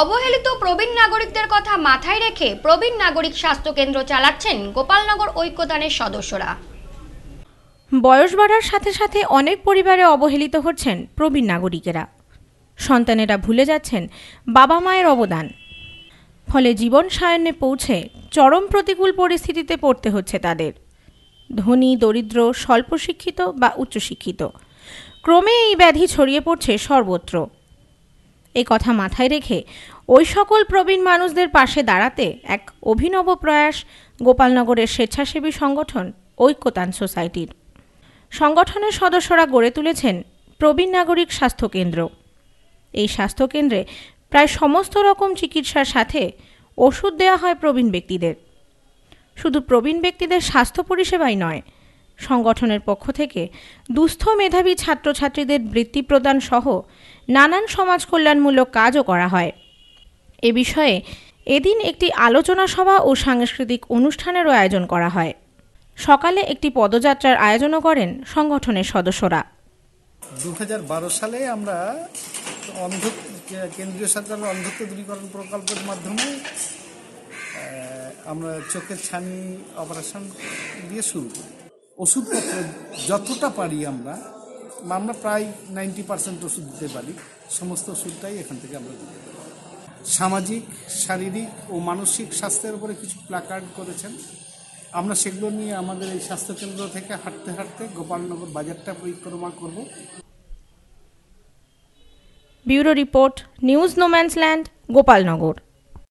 অবহেলিত প্রবীণ নাগরিকদের কথা মাথায় রেখে প্রবীণ নাগরিক স্বাস্থ্য কেন্দ্র চালাচ্ছেন গোপালনগর ঐক্যদানের সদস্যরা বয়স বাড়ার সাথে সাথে অনেক পরিবারে অবহেলিত হচ্ছেন প্রবীণ নাগরিকেরা সন্তানেরা ভুলে যাচ্ছেন বাবা মায়ের অবদান ফলে জীবন সায়নে পৌঁছে চরম প্রতিকূল পরিস্থিতিতে পড়তে হচ্ছে তাদের ধনী দরিদ্র স্বল্প শিক্ষিত বা উচ্চশিক্ষিত ক্রমে এই ব্যাধি ছড়িয়ে পড়ছে সর্বত্র এ কথা মাথায় রেখে ওই সকল প্রবীণ মানুষদের পাশে দাঁড়াতে এক অভিনব প্রয়াস গোপালনগরের স্বেচ্ছাসেবী সংগঠন ঐক্যতান সোসাইটির সংগঠনের সদস্যরা গড়ে তুলেছেন প্রবীণ নাগরিক স্বাস্থ্যকেন্দ্র এই স্বাস্থ্যকেন্দ্রে প্রায় সমস্ত রকম চিকিৎসার সাথে ওষুধ দেওয়া হয় প্রবীণ ব্যক্তিদের শুধু প্রবীণ ব্যক্তিদের স্বাস্থ্য পরিষেবাই নয় সংগঠনের পক্ষ থেকে দুস্থ মেধাবী ছাত্রছাত্রীদের বৃত্তি প্রদান সহ নানান সমাজ কল্যাণমূলক কাজও করা হয় এ বিষয়ে এদিন একটি আলোচনা সভা ও সাংস্কৃতিক অনুষ্ঠানেরও আয়োজন করা হয় সকালে একটি পদযাত্রার আয়োজনও করেন সংগঠনের সদস্যরা দু সালে আমরা অন্ধ কেন্দ্রীয় সরকারের অন্ধত্ব দূরীকরণ প্রকল্পের মাধ্যমে আমরা চোখের ছানি অপারেশন দিয়ে শুরু করি ওষুধপত্র যতটা পারি আমরা আমরা প্রায় নাইনটি পার্সেন্ট ওষুধ দিতে পারি সমস্ত ওষুধটাই এখান থেকে আমরা দিতে পারি সামাজিক শারীরিক ও মানসিক স্বাস্থ্যের উপরে কিছু প্লাকার্ড করেছেন আমরা সেগুলো নিয়ে আমাদের এই স্বাস্থ্যকেন্দ্র থেকে হাঁটতে হাঁটতে গোপালনগর বাজারটা পরিক্রমা করব bureau report news no man's land Gopalnagar